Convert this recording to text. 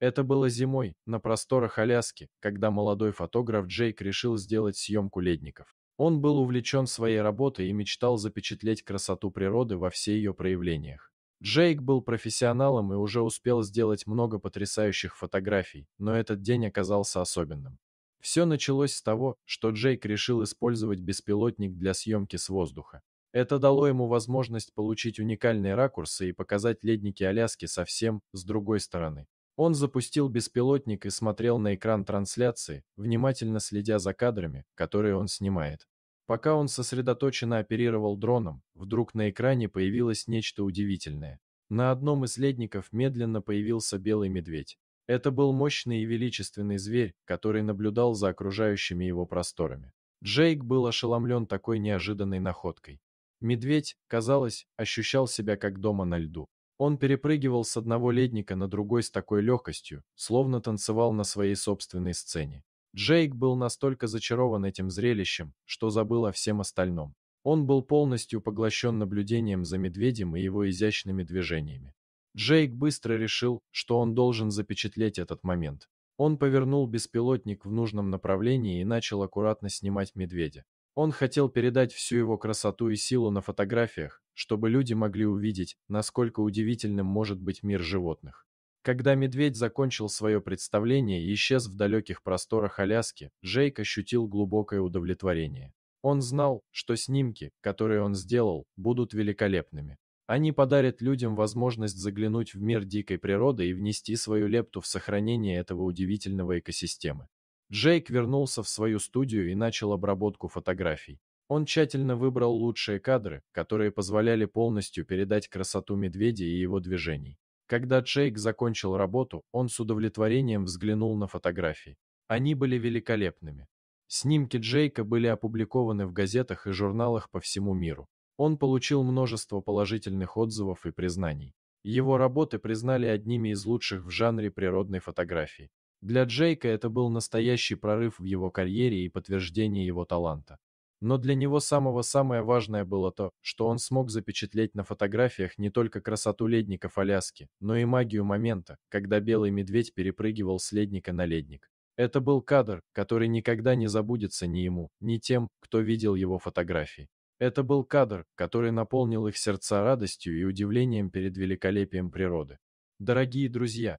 Это было зимой, на просторах Аляски, когда молодой фотограф Джейк решил сделать съемку ледников. Он был увлечен своей работой и мечтал запечатлеть красоту природы во всех ее проявлениях. Джейк был профессионалом и уже успел сделать много потрясающих фотографий, но этот день оказался особенным. Все началось с того, что Джейк решил использовать беспилотник для съемки с воздуха. Это дало ему возможность получить уникальные ракурсы и показать ледники Аляски совсем с другой стороны. Он запустил беспилотник и смотрел на экран трансляции, внимательно следя за кадрами, которые он снимает. Пока он сосредоточенно оперировал дроном, вдруг на экране появилось нечто удивительное. На одном из ледников медленно появился белый медведь. Это был мощный и величественный зверь, который наблюдал за окружающими его просторами. Джейк был ошеломлен такой неожиданной находкой. Медведь, казалось, ощущал себя как дома на льду. Он перепрыгивал с одного ледника на другой с такой легкостью, словно танцевал на своей собственной сцене. Джейк был настолько зачарован этим зрелищем, что забыл о всем остальном. Он был полностью поглощен наблюдением за медведем и его изящными движениями. Джейк быстро решил, что он должен запечатлеть этот момент. Он повернул беспилотник в нужном направлении и начал аккуратно снимать медведя. Он хотел передать всю его красоту и силу на фотографиях, чтобы люди могли увидеть, насколько удивительным может быть мир животных. Когда медведь закончил свое представление и исчез в далеких просторах Аляски, Джейк ощутил глубокое удовлетворение. Он знал, что снимки, которые он сделал, будут великолепными. Они подарят людям возможность заглянуть в мир дикой природы и внести свою лепту в сохранение этого удивительного экосистемы. Джейк вернулся в свою студию и начал обработку фотографий. Он тщательно выбрал лучшие кадры, которые позволяли полностью передать красоту медведя и его движений. Когда Джейк закончил работу, он с удовлетворением взглянул на фотографии. Они были великолепными. Снимки Джейка были опубликованы в газетах и журналах по всему миру. Он получил множество положительных отзывов и признаний. Его работы признали одними из лучших в жанре природной фотографии. Для Джейка это был настоящий прорыв в его карьере и подтверждение его таланта. Но для него самого самое важное было то, что он смог запечатлеть на фотографиях не только красоту ледников Аляски, но и магию момента, когда белый медведь перепрыгивал с ледника на ледник. Это был кадр, который никогда не забудется ни ему, ни тем, кто видел его фотографии. Это был кадр, который наполнил их сердца радостью и удивлением перед великолепием природы. Дорогие друзья,